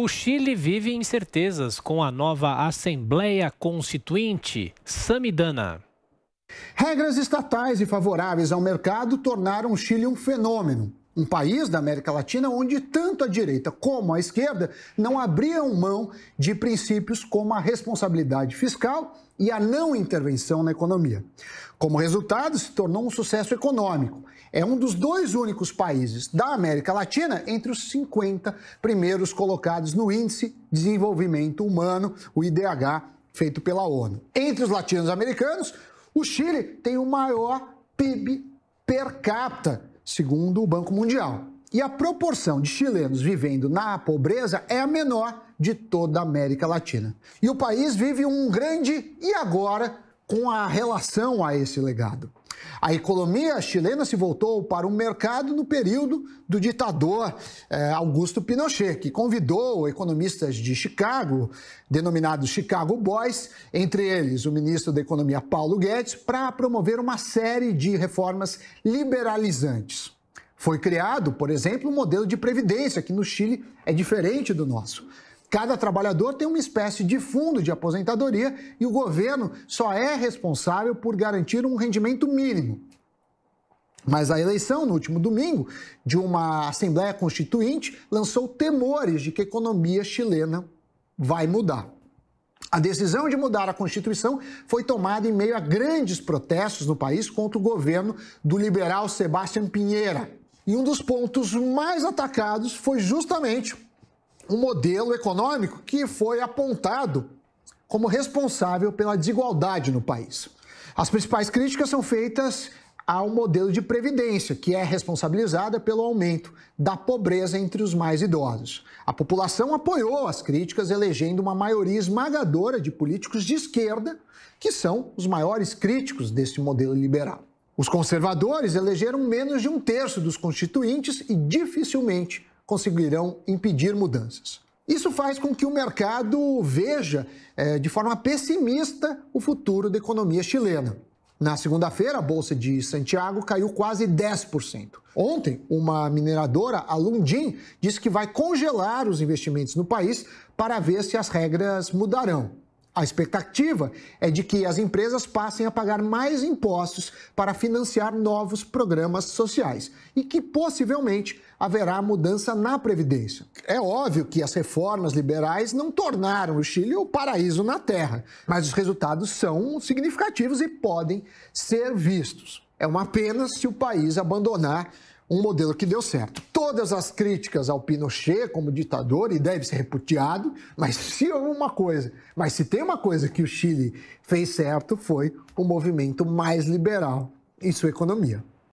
O Chile vive incertezas com a nova Assembleia Constituinte Samidana. Regras estatais e favoráveis ao mercado tornaram o Chile um fenômeno um país da América Latina onde tanto a direita como a esquerda não abriam mão de princípios como a responsabilidade fiscal e a não intervenção na economia. Como resultado, se tornou um sucesso econômico. É um dos dois únicos países da América Latina entre os 50 primeiros colocados no Índice de Desenvolvimento Humano, o IDH, feito pela ONU. Entre os latinos americanos, o Chile tem o maior PIB per capita segundo o Banco Mundial. E a proporção de chilenos vivendo na pobreza é a menor de toda a América Latina. E o país vive um grande e agora com a relação a esse legado. A economia chilena se voltou para o mercado no período do ditador eh, Augusto Pinochet, que convidou economistas de Chicago, denominados Chicago Boys, entre eles o ministro da Economia Paulo Guedes, para promover uma série de reformas liberalizantes. Foi criado, por exemplo, um modelo de previdência que no Chile é diferente do nosso. Cada trabalhador tem uma espécie de fundo de aposentadoria e o governo só é responsável por garantir um rendimento mínimo. Mas a eleição, no último domingo, de uma Assembleia Constituinte lançou temores de que a economia chilena vai mudar. A decisão de mudar a Constituição foi tomada em meio a grandes protestos no país contra o governo do liberal Sebastião Pinheira. E um dos pontos mais atacados foi justamente um modelo econômico que foi apontado como responsável pela desigualdade no país. As principais críticas são feitas ao modelo de previdência, que é responsabilizada pelo aumento da pobreza entre os mais idosos. A população apoiou as críticas, elegendo uma maioria esmagadora de políticos de esquerda, que são os maiores críticos desse modelo liberal. Os conservadores elegeram menos de um terço dos constituintes e dificilmente conseguirão impedir mudanças. Isso faz com que o mercado veja é, de forma pessimista o futuro da economia chilena. Na segunda-feira, a bolsa de Santiago caiu quase 10%. Ontem, uma mineradora, a Lundin, disse que vai congelar os investimentos no país para ver se as regras mudarão. A expectativa é de que as empresas passem a pagar mais impostos para financiar novos programas sociais e que possivelmente haverá mudança na Previdência. É óbvio que as reformas liberais não tornaram o Chile o paraíso na Terra, mas os resultados são significativos e podem ser vistos. É uma pena se o país abandonar um modelo que deu certo. Todas as críticas ao Pinochet como ditador, e deve ser repudiado, mas se uma coisa, mas se tem uma coisa que o Chile fez certo foi o movimento mais liberal em sua economia.